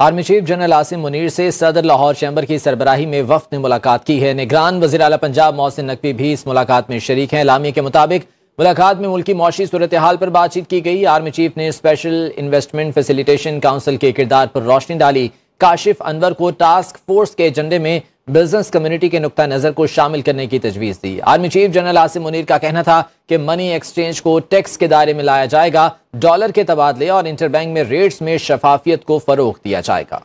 army chief general Asim Munir से सदर Lahore chamber की सरबराही में वफद ने मुलाकात की है निगरान वजी अला पंजाब मोहसिन नकवी भी इस मुलाकात में शरीक हैं लामी के मुताबिक मुलाकात में मुल्की मौशी सूरत हाल पर बातचीत की गई आर्मी चीफ ने स्पेशल इन्वेस्टमेंट फैसिलिटेशन काउंसिल के किरदार पर रोशनी डाली काशिफ अनवर को टास्क फोर्स के एजेंडे में बिजनेस कम्युनिटी के नुकता नजर को शामिल करने की तजवीज दी army chief general Asim Munir का कहना था कि मनी एक्सचेंज को टैक्स के दायरे में लाया जाएगा डॉलर के तबादले और इंटरबैंक में रेट्स में शफाफियत को फरोग दिया जाएगा